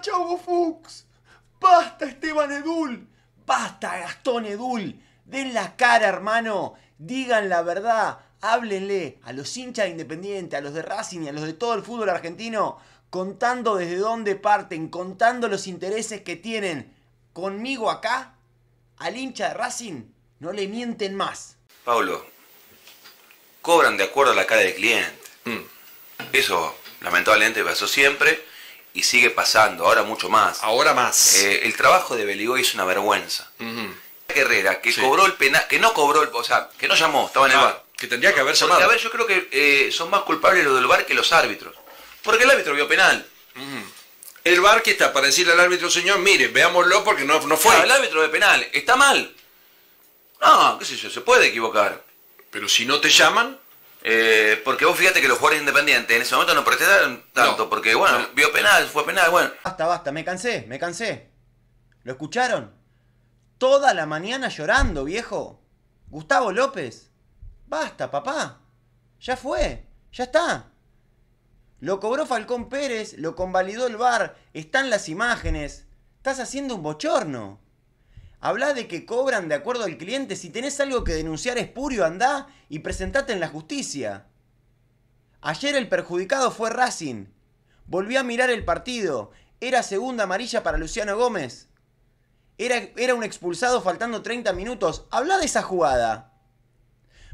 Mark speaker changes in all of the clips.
Speaker 1: Chavo Fuchs! ¡Basta, Esteban Edul! ¡Basta, Gastón Edul! Den la cara, hermano. Digan la verdad. Háblenle a los hinchas de Independiente, a los de Racing y a los de todo el fútbol argentino, contando desde dónde parten, contando los intereses que tienen. Conmigo acá, al hincha de Racing, no le mienten más.
Speaker 2: Pablo, cobran de acuerdo a la cara del cliente. Mm. Eso lamentablemente pasó siempre y sigue pasando, ahora mucho más. Ahora más. Eh, el trabajo de Beligoy es una vergüenza. La que cobró el penal, que no cobró el, o sea, que no llamó, estaba en el ah, bar. Que tendría que haber llamado. a ver, yo creo que eh, son más culpables los del bar que los árbitros. Porque el árbitro vio penal. El bar que está para decirle al árbitro, señor, mire, veámoslo porque no, no fue. Ah, el árbitro de penal, está mal. Ah, qué sé yo, se puede equivocar. Pero si no te llaman, eh, porque vos fíjate que los jugadores independientes en ese momento no protestaron tanto, porque bueno, vio penal, fue penal,
Speaker 1: bueno. Basta, basta, me cansé, me cansé. ¿Lo escucharon? Toda la mañana llorando, viejo. Gustavo López. Basta, papá. Ya fue, ya está. Lo cobró Falcón Pérez, lo convalidó el VAR, están las imágenes. Estás haciendo un bochorno. Habla de que cobran de acuerdo al cliente. Si tenés algo que denunciar espurio, andá y presentate en la justicia. Ayer el perjudicado fue Racing. Volví a mirar el partido. Era segunda amarilla para Luciano Gómez. Era, era un expulsado faltando 30 minutos. Habla de esa jugada.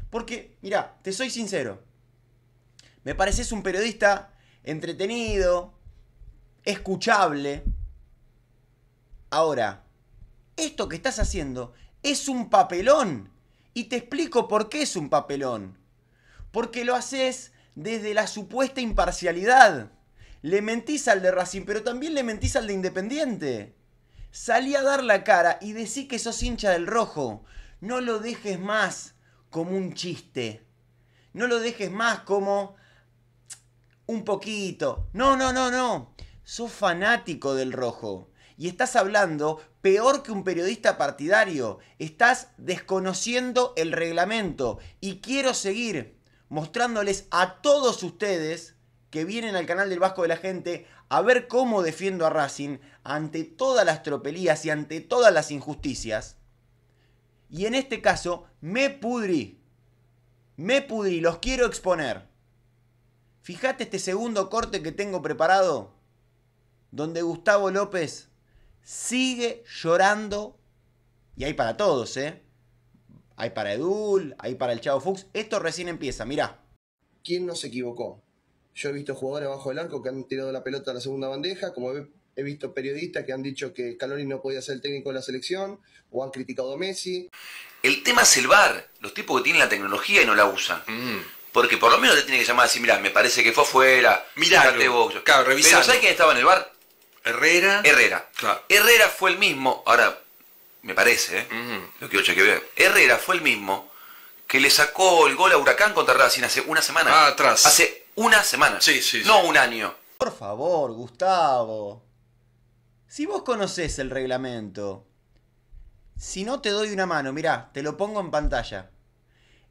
Speaker 1: Porque, mira, te soy sincero. Me pareces un periodista entretenido, escuchable. Ahora, esto que estás haciendo es un papelón. Y te explico por qué es un papelón. Porque lo haces desde la supuesta imparcialidad. Le mentís al de Racing, pero también le mentís al de Independiente. Salí a dar la cara y decí que sos hincha del rojo. No lo dejes más como un chiste. No lo dejes más como un poquito. No, no, no, no. Sos fanático del rojo y estás hablando peor que un periodista partidario. Estás desconociendo el reglamento y quiero seguir mostrándoles a todos ustedes que vienen al canal del Vasco de la Gente a ver cómo defiendo a Racing ante todas las tropelías y ante todas las injusticias. Y en este caso me pudrí. Me pudrí, los quiero exponer. Fijate este segundo corte que tengo preparado, donde Gustavo López sigue llorando. Y hay para todos, ¿eh? Hay para Edul, hay para el Chavo Fuchs. Esto recién empieza, mirá. ¿Quién no se equivocó? Yo he visto jugadores bajo el arco que han tirado la pelota a la
Speaker 3: segunda bandeja, como he visto periodistas que han dicho que Calori no podía ser el técnico de la selección, o han criticado a Messi.
Speaker 2: El tema es el bar los tipos que tienen la tecnología y no la usan. Mm. Porque por lo menos te tiene que llamar a decir, mirá, me parece que fue afuera, mirá, Claro, revisar Pero ¿sabes quién estaba en el bar? Herrera. Herrera. Herrera fue el mismo, ahora me parece, ¿eh? que lo que chequear. Herrera fue el mismo que le sacó el gol a Huracán contra Racing hace una semana. Ah, atrás. Hace una semana. Sí, sí. No un año.
Speaker 1: Por favor, Gustavo. Si vos conocés el reglamento, si no te doy una mano, mirá, te lo pongo en pantalla.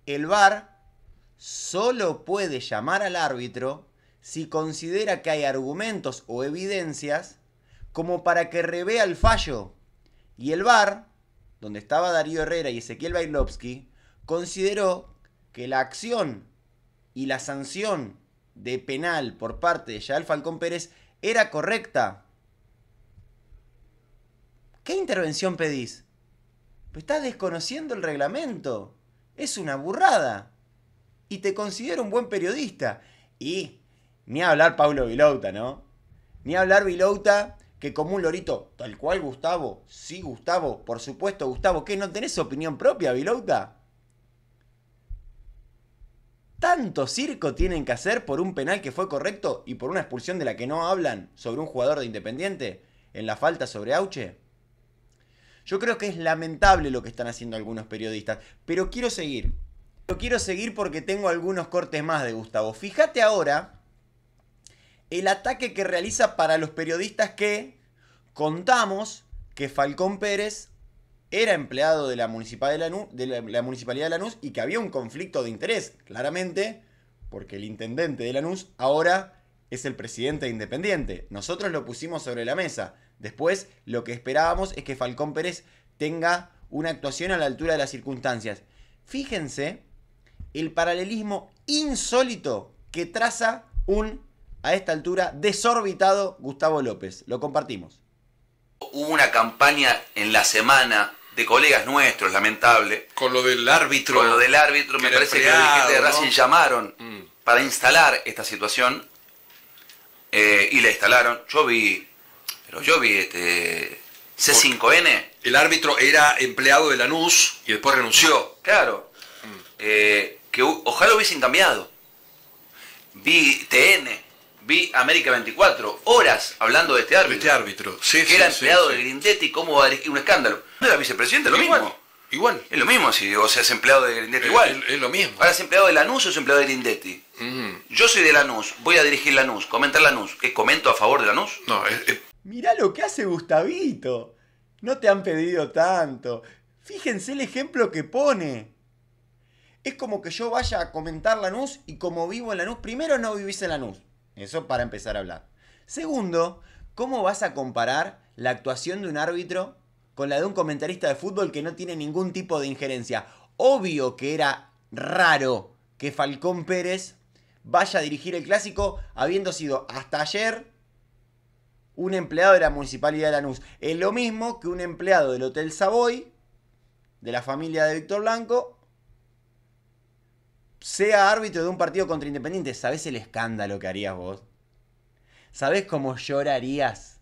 Speaker 1: El VAR solo puede llamar al árbitro si considera que hay argumentos o evidencias como para que revea el fallo. Y el VAR, donde estaba Darío Herrera y Ezequiel Bailovsky, consideró que la acción y la sanción de penal por parte de Yael Falcón Pérez era correcta. ¿Qué intervención pedís? Pues estás desconociendo el reglamento. Es una burrada. Y te considero un buen periodista. Y ni hablar Pablo Vilouta, ¿no? Ni hablar Vilouta que como un lorito, tal cual Gustavo, sí Gustavo, por supuesto Gustavo, ¿qué no tenés opinión propia, vilota? Tanto circo tienen que hacer por un penal que fue correcto y por una expulsión de la que no hablan sobre un jugador de Independiente en la falta sobre Auche. Yo creo que es lamentable lo que están haciendo algunos periodistas, pero quiero seguir. Lo quiero seguir porque tengo algunos cortes más de Gustavo. Fíjate ahora el ataque que realiza para los periodistas que contamos que Falcón Pérez era empleado de la, de, la, Municipalidad de Lanús y que había un conflicto de interés, claramente, porque el intendente de Lanús ahora es el presidente independiente. Nosotros lo pusimos sobre la mesa. Después, lo que esperábamos es que Falcón Pérez tenga una actuación a la altura de las circunstancias. Fíjense el paralelismo insólito que traza un a esta altura desorbitado Gustavo López. Lo compartimos.
Speaker 2: Hubo una campaña en la semana de colegas nuestros, lamentable. Con lo del árbitro. Con lo del árbitro, me parece que el de Racing llamaron mm. para instalar esta situación eh, y la instalaron. Yo vi, pero yo vi este C5N. El árbitro era empleado de Lanús y después renunció. Claro. Mm. Eh, que ojalá hubiesen cambiado. Vi TN vi América 24 horas hablando de este árbitro. Este árbitro, sí, Que era empleado de Grindetti, cómo va a dirigir un escándalo. ¿No era vicepresidente? Lo mismo. Igual. Es lo mismo si o sea, empleado de Grindetti. Eh, igual. Es, lo mismo. Ahora es empleado de Lanús o es empleado de Grindetti. Yo soy de Lanús, voy a dirigir Lanús, comentar Lanús. ¿Qué comento a favor de Lanús? No, es,
Speaker 1: Mirá lo que hace Gustavito. No te han pedido tanto. Fíjense el ejemplo que pone. Es como que yo vaya a comentar Lanús y como vivo en Lanús, primero no vivís en Lanús eso para empezar a hablar. Segundo, ¿cómo vas a comparar la actuación de un árbitro con la de un comentarista de fútbol que no tiene ningún tipo de injerencia? Obvio que era raro que Falcón Pérez vaya a dirigir el clásico habiendo sido hasta ayer un empleado de la Municipalidad de Lanús. Es lo mismo que un empleado del Hotel Savoy, de la familia de Víctor Blanco, sea árbitro de un partido contra Independiente, ¿sabés el escándalo que harías vos? ¿Sabés cómo llorarías?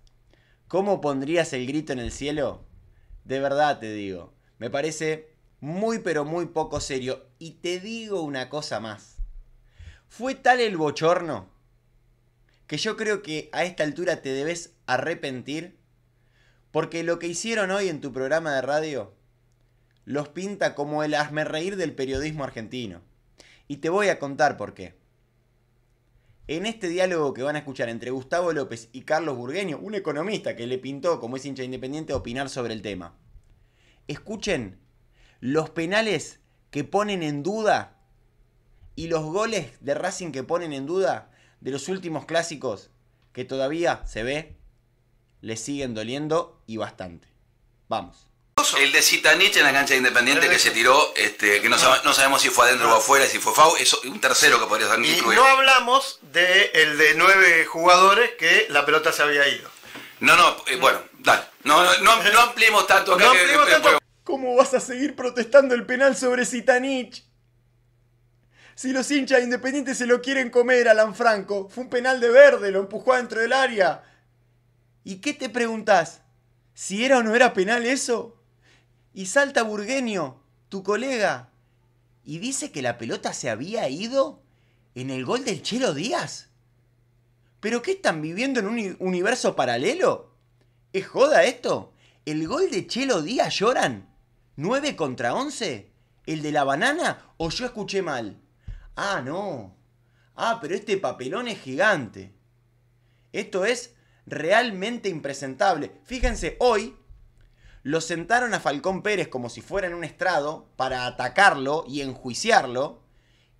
Speaker 1: ¿Cómo pondrías el grito en el cielo? De verdad te digo, me parece muy pero muy poco serio. Y te digo una cosa más. Fue tal el bochorno que yo creo que a esta altura te debes arrepentir porque lo que hicieron hoy en tu programa de radio los pinta como el reír del periodismo argentino. Y te voy a contar por qué. En este diálogo que van a escuchar entre Gustavo López y Carlos Burgueño, un economista que le pintó, como es hincha independiente, opinar sobre el tema. Escuchen los penales que ponen en duda y los goles de Racing que ponen en duda de los últimos clásicos que todavía se ve, le siguen doliendo y bastante. Vamos.
Speaker 2: El de Citanich en la cancha de Independiente que se tiró, este, que no, sabemos si fue adentro o afuera, si fue FAU, es un tercero que podría ser Y no
Speaker 1: hablamos de el de nueve jugadores que la pelota se había ido.
Speaker 2: No, no, eh, bueno, dale. No, no, ampliemos tanto.
Speaker 1: ¿Cómo vas a seguir protestando el penal sobre Citanich? Si los hinchas independientes se lo quieren comer, Alan Franco. Fue un penal de verde, lo empujó dentro del área. ¿Y qué te preguntás? ¿Si era o no era penal eso? y salta Burgueño, tu colega, y dice que la pelota se había ido en el gol del Chelo Díaz. ¿Pero qué están viviendo en un universo paralelo? ¿Es joda esto? ¿El gol de Chelo Díaz lloran? ¿9 contra 11? ¿El de la banana o yo escuché mal? Ah, no. Ah, pero este papelón es gigante. Esto es realmente impresentable. Fíjense, hoy lo sentaron a Falcón Pérez como si fuera en un estrado para atacarlo y enjuiciarlo.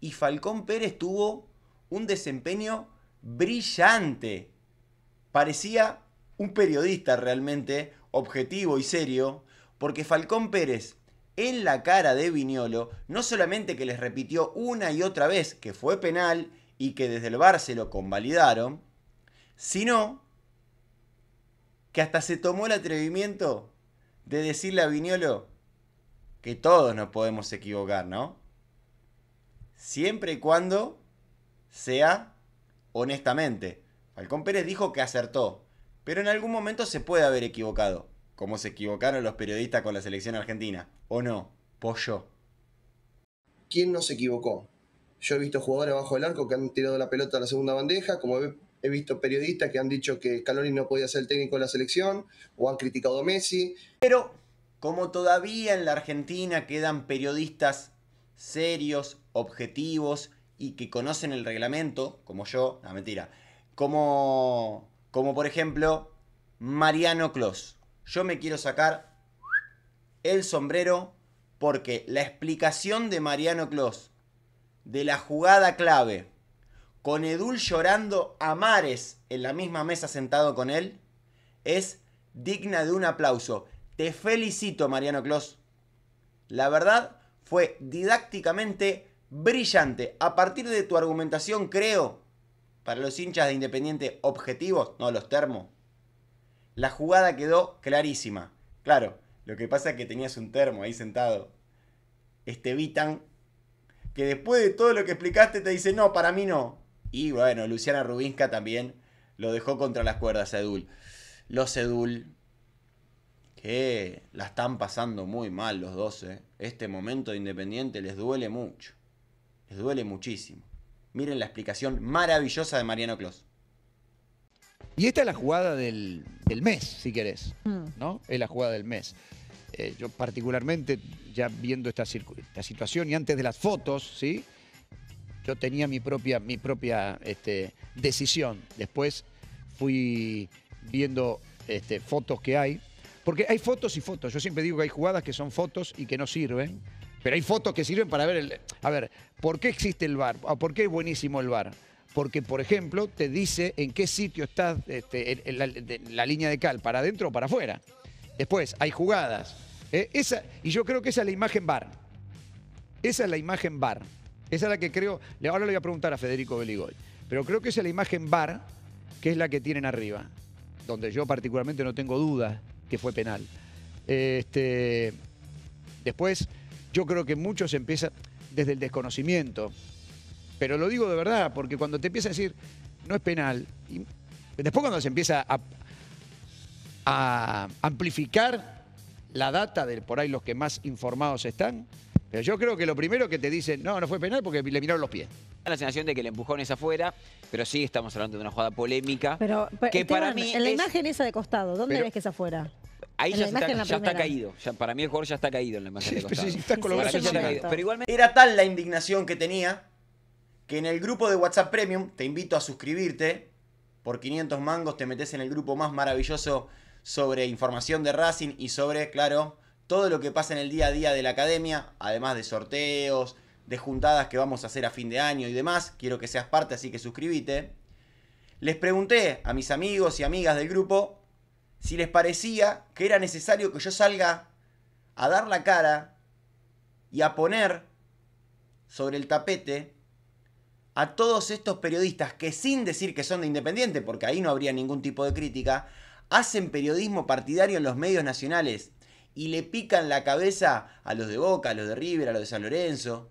Speaker 1: Y Falcón Pérez tuvo un desempeño brillante. Parecía un periodista realmente objetivo y serio, porque Falcón Pérez en la cara de Viñolo, no solamente que les repitió una y otra vez que fue penal y que desde el bar se lo convalidaron, sino que hasta se tomó el atrevimiento de decirle a Viñolo que todos nos podemos equivocar, ¿no? Siempre y cuando sea honestamente. Falcón Pérez dijo que acertó, pero en algún momento se puede haber equivocado, como se equivocaron los periodistas con la selección argentina, ¿o no? Pollo. ¿Quién no se equivocó? Yo he visto jugadores abajo del arco que han tirado la pelota a la segunda bandeja, como He visto periodistas que han dicho que Scaloni no podía ser el técnico de la selección o han criticado a Messi. Pero como todavía en la Argentina quedan periodistas serios, objetivos y que conocen el reglamento, como yo, no mentira, como, como por ejemplo Mariano Clos. Yo me quiero sacar el sombrero porque la explicación de Mariano Clos de la jugada clave con Edul llorando a mares en la misma mesa sentado con él, es digna de un aplauso. Te felicito, Mariano Clos. La verdad, fue didácticamente brillante. A partir de tu argumentación, creo, para los hinchas de Independiente objetivos, no los termo, la jugada quedó clarísima. Claro, lo que pasa es que tenías un termo ahí sentado. Este Vitan, que después de todo lo que explicaste te dice, no, para mí no. Y bueno, Luciana Rubinska también lo dejó contra las cuerdas a Edul. Los Edul, que la están pasando muy mal los 12. Eh. Este momento de Independiente les duele mucho. Les duele muchísimo. Miren la explicación maravillosa de Mariano Clos. Y esta es la
Speaker 3: jugada del, mes, si querés. Mm. ¿no? Es la jugada del mes. Eh, yo particularmente, ya viendo esta, esta situación y antes de las fotos, ¿sí? yo tenía mi propia, mi propia este, decisión. Después fui viendo este, fotos que hay, porque hay fotos y fotos. Yo siempre digo que hay jugadas que son fotos y que no sirven, pero hay fotos que sirven para ver, el, a ver, ¿por qué existe el bar? ¿Por qué es buenísimo el bar? Porque, por ejemplo, te dice en qué sitio está este, la, línea de cal, para adentro o para afuera. Después, hay jugadas. ¿eh? esa, y yo creo que esa es la imagen bar. Esa es la imagen bar. Esa es la que creo, ahora le voy a preguntar a Federico Beligoy, pero creo que es la imagen bar que es la que tienen arriba, donde yo particularmente no tengo duda que fue penal. Este, después, yo creo que muchos empieza desde el desconocimiento, pero lo digo de verdad, porque cuando te empieza a decir, no es penal, después cuando se empieza a, a amplificar la data de por ahí los que más informados están, yo creo que lo primero que te dicen, no, no fue penal porque le miraron los pies.
Speaker 1: La sensación de que le empujaron esa afuera, pero sí estamos hablando de una jugada polémica.
Speaker 3: Pero, que para
Speaker 1: mí en la imagen
Speaker 2: esa de costado, ¿dónde ves que es afuera?
Speaker 1: Ahí ya, está, ya está, caído. Ya, para mí el jugador ya está caído en la imagen de costado. Sí, sí, ya Pero igualmente... Era tal la indignación que tenía que en el grupo de WhatsApp Premium, te invito a suscribirte, por 500 mangos te metes en el grupo más maravilloso sobre información de Racing y sobre, claro, todo lo que pasa en el día a día de la academia, además de sorteos, de juntadas que vamos a hacer a fin de año y demás. Quiero que seas parte, así que suscríbete. Les pregunté a mis amigos y amigas del grupo si les parecía que era necesario que yo salga a dar la cara y a poner sobre el tapete a todos estos periodistas que sin decir que son de Independiente, porque ahí no habría ningún tipo de crítica, hacen periodismo partidario en los medios nacionales y le pican la cabeza a los de Boca, a los de River, a los de San Lorenzo.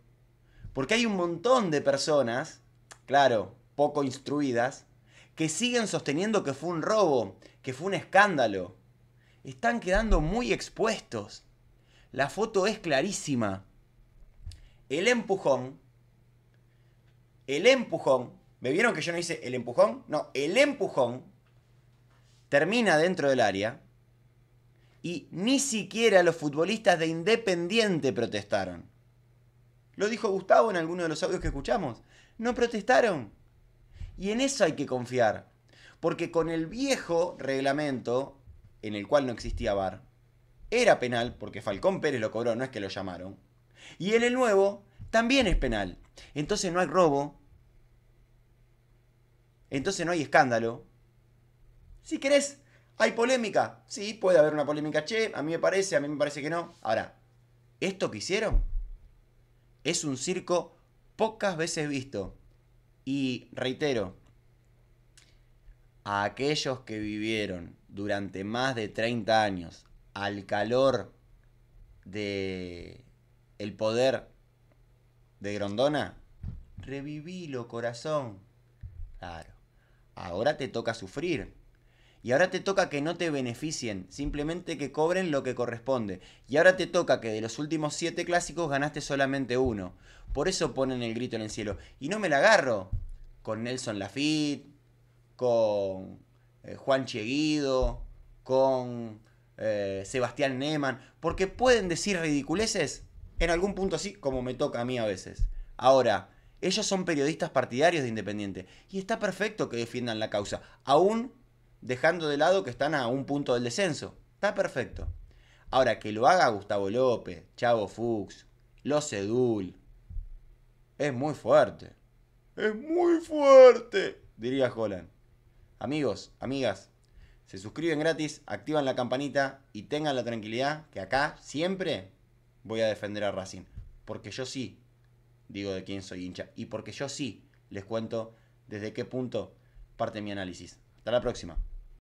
Speaker 1: Porque hay un montón de personas, claro, poco instruidas, que siguen sosteniendo que fue un robo, que fue un escándalo. Están quedando muy expuestos. La foto es clarísima. El empujón. El empujón. ¿Me vieron que yo no hice el empujón? No, el empujón termina dentro del área y ni siquiera los futbolistas de Independiente protestaron. Lo dijo Gustavo en alguno de los audios que escuchamos. No protestaron. Y en eso hay que confiar. Porque con el viejo reglamento, en el cual no existía VAR, era penal, porque Falcón Pérez lo cobró, no es que lo llamaron. Y en el nuevo, también es penal. Entonces no hay robo. Entonces no hay escándalo. Si querés, ¿Hay polémica? Sí, puede haber una polémica. Che, a mí me parece, a mí me parece que no. Ahora, ¿esto que hicieron? Es un circo pocas veces visto. Y reitero, a aquellos que vivieron durante más de 30 años al calor de el poder de Grondona, revivilo corazón. Claro. Ahora te toca sufrir y ahora te toca que no te beneficien, simplemente que cobren lo que corresponde. Y ahora te toca que de los últimos siete clásicos ganaste solamente uno. Por eso ponen el grito en el cielo. Y no me la agarro con Nelson Lafitte, con eh, Juan Cheguido, con eh, Sebastián Neman, porque pueden decir ridiculeces en algún punto así, como me toca a mí a veces. Ahora, ellos son periodistas partidarios de Independiente y está perfecto que defiendan la causa, aún dejando de lado que están a un punto del descenso. Está perfecto. Ahora, que lo haga Gustavo López, Chavo Fuchs, Los Edul. es muy fuerte. Es muy fuerte, diría Holland. Amigos, amigas, se suscriben gratis, activan la campanita y tengan la tranquilidad que acá siempre voy a defender a Racing. Porque yo sí digo de quién soy hincha y porque yo sí les cuento desde qué punto parte mi análisis. Hasta la próxima.